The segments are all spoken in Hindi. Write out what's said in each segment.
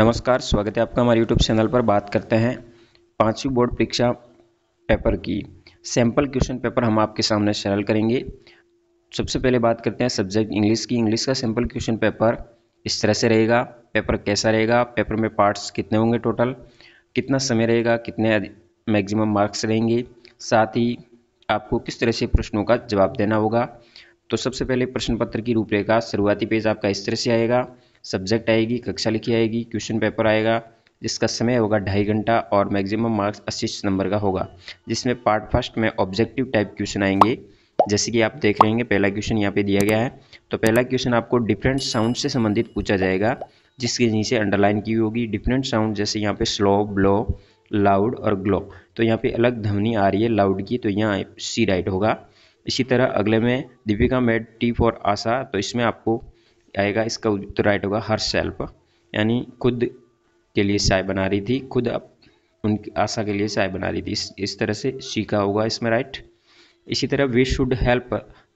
नमस्कार स्वागत है आपका हमारे यूट्यूब चैनल पर बात करते हैं पाँचवीं बोर्ड परीक्षा पेपर की सैम्पल क्वेश्चन पेपर हम आपके सामने सरल करेंगे सबसे पहले बात करते हैं सब्जेक्ट इंग्लिश की इंग्लिश का सैम्पल क्वेश्चन पेपर इस तरह से रहेगा पेपर कैसा रहेगा पेपर में पार्ट्स कितने होंगे टोटल कितना समय रहेगा कितने मैक्सिमम मार्क्स रहेंगे साथ ही आपको किस तरह से प्रश्नों का जवाब देना होगा तो सबसे पहले प्रश्न पत्र की रूपरेखा शुरुआती पेज आपका इस तरह से आएगा सब्जेक्ट आएगी कक्षा लिखी आएगी क्वेश्चन पेपर आएगा जिसका समय होगा ढाई घंटा और मैक्सिमम मार्क्स अस्सी नंबर का होगा जिसमें पार्ट फर्स्ट में ऑब्जेक्टिव टाइप क्वेश्चन आएंगे जैसे कि आप देख रहे हैं पहला क्वेश्चन यहाँ पे दिया गया है तो पहला क्वेश्चन आपको डिफरेंट साउंड से संबंधित पूछा जाएगा जिसके नीचे अंडरलाइन की होगी डिफरेंट साउंड जैसे यहाँ पे स्लो ब्लो लाउड और ग्लो तो यहाँ पे अलग ध्वनि आ रही है लाउड की तो यहाँ सी राइट होगा इसी तरह अगले में Deepika made tea for Asha तो इसमें आपको आएगा इसका उत्तर राइट होगा हर सेल्फ यानी खुद के लिए चाय बना रही थी खुद उनकी आशा के लिए चाय बना रही थी इस इस तरह से सीखा होगा इसमें राइट इसी तरह we should help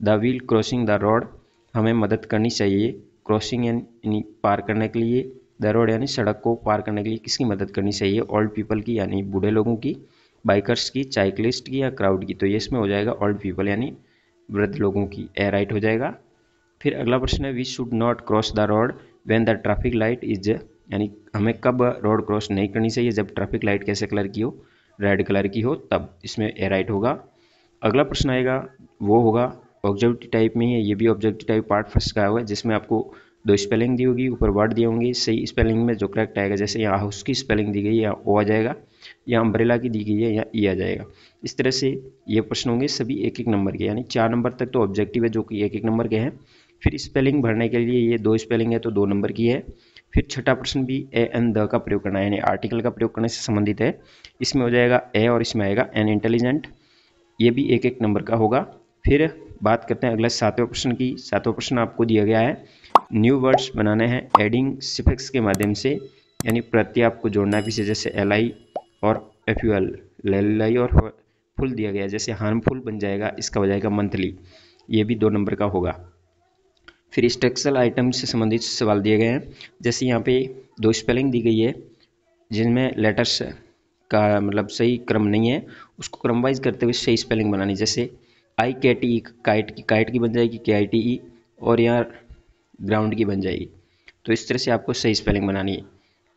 the wheel crossing the road हमें मदद करनी चाहिए क्रॉसिंग यानी पार करने के लिए द रोड यानी सड़क को पार करने के लिए किसकी मदद करनी चाहिए ओल्ड पीपल की यानी बूढ़े लोगों की बाइकर्स की साइकिलिस्ट की या क्राउड की तो ये इसमें हो जाएगा ओल्ड पीपल यानी वृद्ध लोगों की ए राइट हो जाएगा फिर अगला प्रश्न है we should not cross the road when the traffic light is यानी हमें कब रोड क्रॉस नहीं करनी चाहिए जब ट्रैफिक लाइट कैसे कलर की हो रेड कलर की हो तब इसमें ए राइट होगा अगला प्रश्न आएगा वो होगा ऑब्जेक्टिव टाइप में ही है ये भी ऑब्जेक्टिव टाइप पार्ट फर्स्ट का होगा जिसमें आपको दो स्पेलिंग दी होगी ऊपर वर्ड दिए होंगे सही स्पेलिंग में जो करेक्ट आएगा जैसे यहाँ हाउस की स्पेलिंग दी गई या ओ आ जाएगा या अम्ब्रेला की दी गई है या ई e आ जाएगा इस तरह से ये प्रश्न होंगे सभी एक एक नंबर के यानी चार नंबर तक तो ऑब्जेक्टिव है जो कि एक एक नंबर के हैं फिर स्पेलिंग भरने के लिए ये दो स्पेलिंग है तो दो नंबर की है फिर छठा प्रश्न भी ए एन द का प्रयोग करना है यानी आर्टिकल का प्रयोग करने से संबंधित है इसमें हो जाएगा ए और इसमें आएगा एन इंटेलिजेंट ये भी एक एक नंबर का होगा फिर बात करते हैं अगला सातवें प्रश्न की सातवा प्रश्न आपको दिया गया है न्यू वर्ड्स बनाने हैं एडिंग सिफिक्स के माध्यम से यानी प्रत्यय आपको जोड़ना है पीछे जैसे एल आई और F U L L I और फुल दिया गया जैसे हार्मफुल बन जाएगा इसका हो जाएगा मंथली ये भी दो नंबर का होगा फिर स्ट्रक्चरल आइटम से संबंधित सवाल दिए गए हैं जैसे यहाँ पे दो स्पेलिंग दी गई है जिनमें लेटर्स का मतलब सही क्रम नहीं है उसको क्रम वाइज करते हुए सही स्पेलिंग बनानी जैसे I K T E kite की काइट की बन जाएगी के आई टी ई और यहाँ ग्राउंड की बन जाएगी तो इस तरह से आपको सही स्पेलिंग बनानी है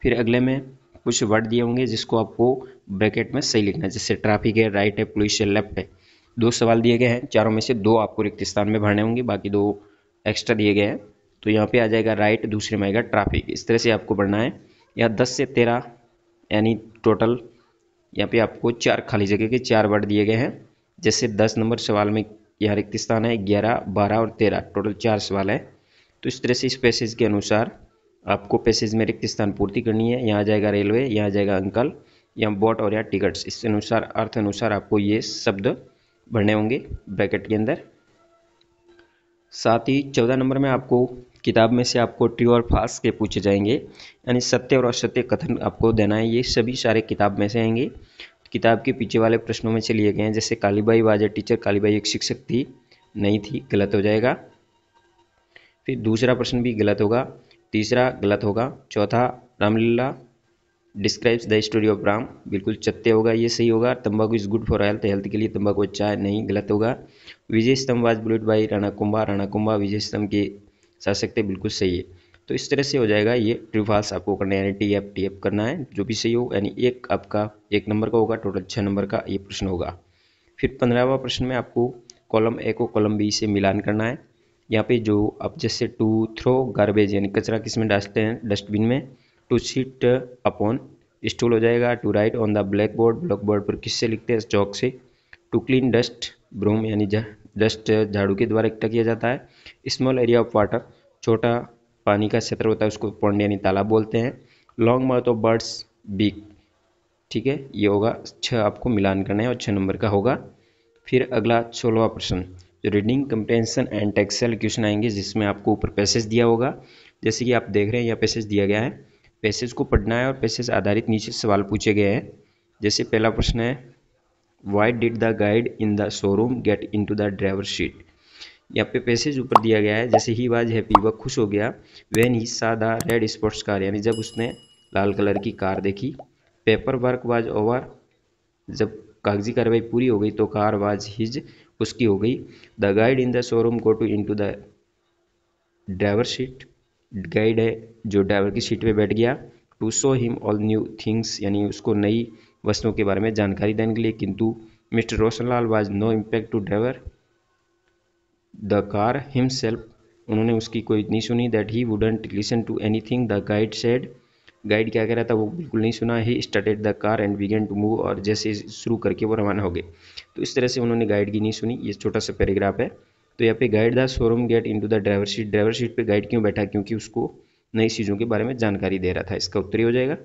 फिर अगले में कुछ वर्ड दिए होंगे जिसको आपको ब्रैकेट में सही लिखना है जैसे ट्रैफिक है राइट है पुलिस है लेफ्ट है दो सवाल दिए गए हैं चारों में से दो आपको रिक्त स्थान में भरने होंगे बाकी दो एक्स्ट्रा दिए गए हैं तो यहाँ पे आ जाएगा राइट दूसरे में आएगा ट्रैफिक इस तरह से आपको बढ़ना है या दस से तेरह यानी टोटल यहाँ पे आपको चार खाली जगह के चार वर्ड दिए गए हैं जैसे दस नंबर सवाल में यहाँ रिक्त स्थान है ग्यारह बारह और तेरह टोटल चार सवाल है तो इस तरह से इस पैसेज के अनुसार आपको पैसेज में रिक्त स्थान पूर्ति करनी है यहाँ आ जाएगा रेलवे यहाँ आ जाएगा अंकल या बोट और यहाँ टिकट्स इस अनुसार अर्थ अनुसार आपको ये शब्द भरने होंगे ब्रैकेट के अंदर साथ ही चौदह नंबर में आपको किताब में से आपको ट्रू और फास्ट के पूछे जाएंगे यानी सत्य और असत्य कथन आपको देना है ये सभी सारे किताब में से आएंगे किताब के पीछे वाले प्रश्नों में से लिए गए हैं जैसे कालीबाई वाजा टीचर कालीबाई एक शिक्षक थी नहीं थी गलत हो जाएगा फिर दूसरा प्रश्न भी गलत होगा तीसरा गलत होगा चौथा Ramlila describes the story of Ram बिल्कुल चत्ते होगा ये सही होगा तंबाकू is good for health health के लिए तंबाकू अच्छा है नहीं गलत होगा Vijay Stambh was built by Rana Kumbha Rana Kumbha Vijay Stambh के शासक थे बिल्कुल सही है तो इस तरह से हो जाएगा ये ट्रू आपको करना है यानी टी एफ टी एफ करना है जो भी सही हो यानी एक आपका एक नंबर का होगा टोटल छः नंबर का ये प्रश्न होगा फिर पंद्रहवा प्रश्न में आपको कॉलम ए को कॉलम बी से मिलान करना है यहाँ पे जो आप जैसे टू थ्रो गार्बेज यानी कचरा किस में डालते हैं डस्टबिन में टू सीट अपॉन स्टूल हो जाएगा to write on the black board black board पर किससे लिखते हैं चौक से टू क्लीन डस्ट ब्रूम यानी डस्ट झाड़ू के द्वारा इकट्ठा किया जाता है स्मॉल एरिया ऑफ वाटर छोटा पानी का क्षेत्र होता है उसको पौंड यानी तालाब बोलते हैं long mouth of birds beak ठीक है ये होगा छः आपको मिलान करना है और छः नंबर का होगा फिर अगला सोलवा प्रश्न जो reading comprehension and textual question आएंगे जिसमें आपको ऊपर पैसेज दिया होगा जैसे कि आप देख रहे हैं यह पैसेज दिया गया है पैसेज को पढ़ना है और पैसेज आधारित नीचे सवाल पूछे गए हैं जैसे पहला प्रश्न है why did the guide in the showroom get in to the driver seat यहाँ पे पैसेज ऊपर दिया गया है जैसे ही वाज हैप्पी वह खुश हो गया वैन ही सा द रेड स्पोर्ट्स कार यानी जब उसने लाल कलर की कार देखी पेपर वर्क वाज ओवर जब कागजी कार्रवाई पूरी हो गई तो कार वाज हिज उसकी हो गई the guide in the showroom go to in to the driver seat guide है जो ड्राइवर की सीट पे बैठ गया to show him all new things यानी उसको नई वस्तुओं के बारे में जानकारी देने के लिए किंतु mister Roshanlal was no impact to driver the car himself उन्होंने उसकी कोई इतनी सुनी that he wouldn't listen to any thing the guide said guide क्या कह रहा था वो बिल्कुल नहीं सुना he started the car and began to move और जैसे शुरू करके वो रवाना हो गए तो इस तरह से उन्होंने गाइड की नहीं सुनी ये छोटा सा पैराग्राफ है तो यहाँ पे guide the showroom get into the driver seat driver seat पे गाइड क्यों बैठा क्योंकि उसको नई चीज़ों के बारे में जानकारी दे रहा था इसका उत्तरी हो जाएगा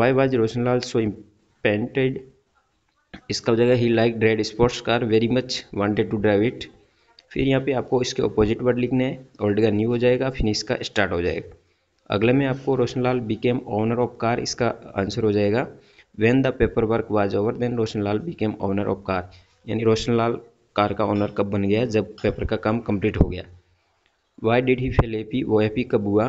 why was Roshanlal so impatient इसका हो जाएगा he like red sports car very much wanted to drive it फिर यहाँ पे आपको इसके अपोजिट वर्ड लिखने हैं ओल्ड का न्यू हो जाएगा फिर इसका स्टार्ट हो जाएगा अगले में आपको Roshanlal became owner of car इसका आंसर हो जाएगा when the paper work was over then Roshanlal became owner of car यानी रोशनलाल कार का ऑनर कब बन गया जब पेपर का काम कंप्लीट हो गया why did he feel happy वो ए पी कब हुआ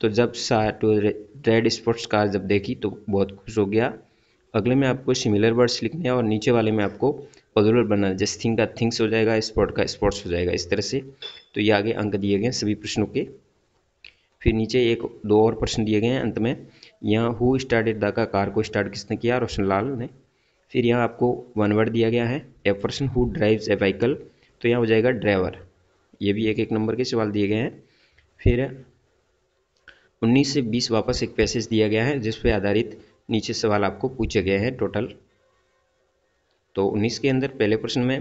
तो जब सा तो रेड स्पोर्ट्स कार जब देखी तो बहुत खुश हो गया अगले में आपको सिमिलर वर्ड्स लिखने हैं और नीचे वाले में आपको पॉजुलर बनना है जैसे थिंग का थिंग्स हो जाएगा स्पोर्ट का स्पोर्ट्स हो जाएगा इस तरह से तो ये आगे अंक दिए गए हैं सभी प्रश्नों के फिर नीचे एक दो और प्रश्न दिए गए हैं अंत में यहाँ हु स्टार्टेड द का कार को स्टार्ट किसने किया रोशन लाल ने फिर यहाँ आपको वन वर्ड दिया गया है a person who drives a vehicle तो यहाँ हो जाएगा ड्राइवर ये भी एक एक नंबर के सवाल दिए गए हैं फिर 19 से 20 वापस एक पैसेज दिया गया है जिस पर आधारित नीचे सवाल आपको पूछे गए हैं टोटल तो 19 के अंदर पहले प्रश्न में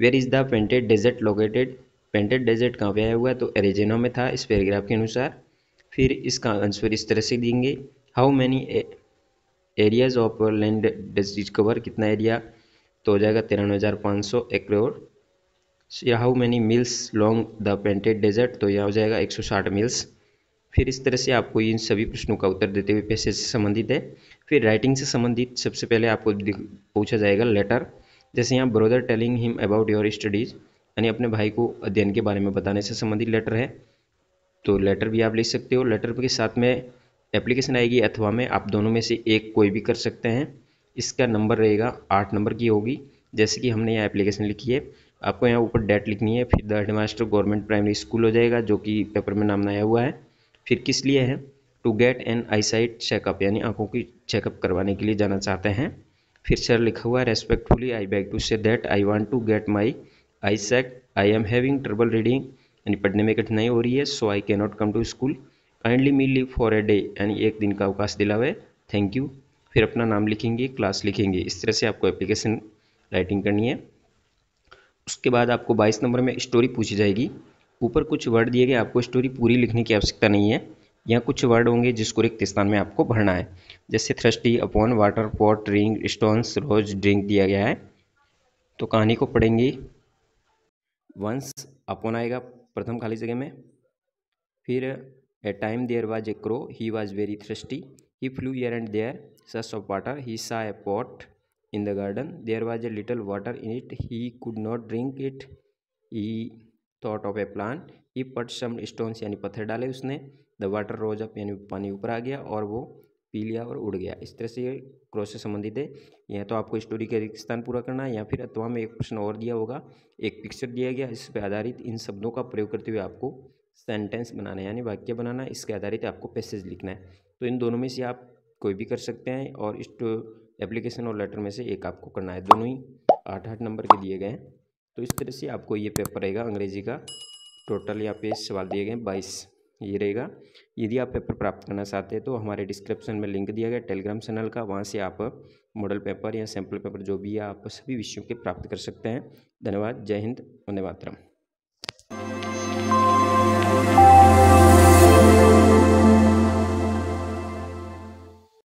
where is the painted desert located painted desert कहाँ पे आया हुआ है तो एरेजेना में था इस पैराग्राफ के अनुसार फिर इसका आंसर इस तरह से देंगे how many areas of land discover कितना एरिया तो हो जाएगा तिरानवे हज़ार पाँच सौ एकड़ या how many miles long the painted desert तो यह हो जाएगा एक सौ साठ मिल्स फिर इस तरह से आपको इन सभी प्रश्नों का उत्तर देते हुए पैसे से संबंधित है फिर राइटिंग से संबंधित सबसे पहले आपको पूछा जाएगा लेटर जैसे यहाँ brother telling him about your studies यानी अपने भाई को अध्ययन के बारे में बताने से संबंधित लेटर है तो लेटर भी आप लिख सकते हो लेटर के साथ में एप्लीकेशन आएगी अथवा में आप दोनों में से एक कोई भी कर सकते हैं इसका नंबर रहेगा आठ नंबर की होगी जैसे कि हमने यहाँ एप्लीकेशन लिखी है आपको यहाँ ऊपर डेट लिखनी है फिर the head master government primary school हो जाएगा जो कि पेपर में नाम आया हुआ है फिर किस लिए है to get an eyesight checkup यानी आंखों की चेकअप करवाने के लिए जाना चाहते हैं फिर सर लिखा हुआ है respectfully I beg to say that I want to get my eyesight I am having trouble reading यानी पढ़ने में कठिनाई हो रही है so I cannot come to school kindly me leave for a day यानी एक दिन का अवकाश दिलावे थैंक यू फिर अपना नाम लिखेंगे क्लास लिखेंगे इस तरह से आपको एप्लीकेशन राइटिंग करनी है उसके बाद आपको बाईस नंबर में स्टोरी पूछी जाएगी ऊपर कुछ वर्ड दिए गए आपको स्टोरी पूरी लिखने की आवश्यकता नहीं है यहाँ कुछ वर्ड होंगे जिसको रिक्त स्थान में आपको भरना है जैसे thirsty upon water pot ring stones rose drink दिया गया है तो कहानी को पढ़ेंगे वंस अपॉन आएगा प्रथम खाली जगह में फिर a time there was a crow he was very thirsty he flew here and there सस of water he saw a pot in the garden there was a little water in it he could not drink it he thought of a plan he put some stones यानी पत्थर डाले उसने द वाटर रोज अप यानी पानी ऊपर आ गया और वो पी लिया और उड़ गया इस तरह से ये क्रो से संबंधित है या तो आपको स्टोरी का रिक्त स्थान पूरा करना है या फिर अथवा में एक प्रश्न और दिया होगा एक पिक्चर दिया गया इस पर आधारित इन शब्दों का प्रयोग करते हुए आपको सेंटेंस बनाना है यानी वाक्य बनाना इसके आधारित आपको पैसेज लिखना है तो इन दोनों में से आप कोई भी कर सकते हैं और इस एप्लीकेशन और लेटर में से एक आपको करना है दोनों ही आठ आठ नंबर के दिए गए हैं तो इस तरह से आपको ये पेपर रहेगा अंग्रेजी का टोटल यहाँ पे सवाल दिए गए बाईस ये रहेगा यदि आप पेपर प्राप्त करना चाहते हैं तो हमारे डिस्क्रिप्शन में लिंक दिया गया टेलीग्राम चैनल का वहाँ से आप मॉडल पेपर या सैम्पल पेपर जो भी है आप सभी विषयों के प्राप्त कर सकते हैं धन्यवाद जय हिंद वंदे मातरम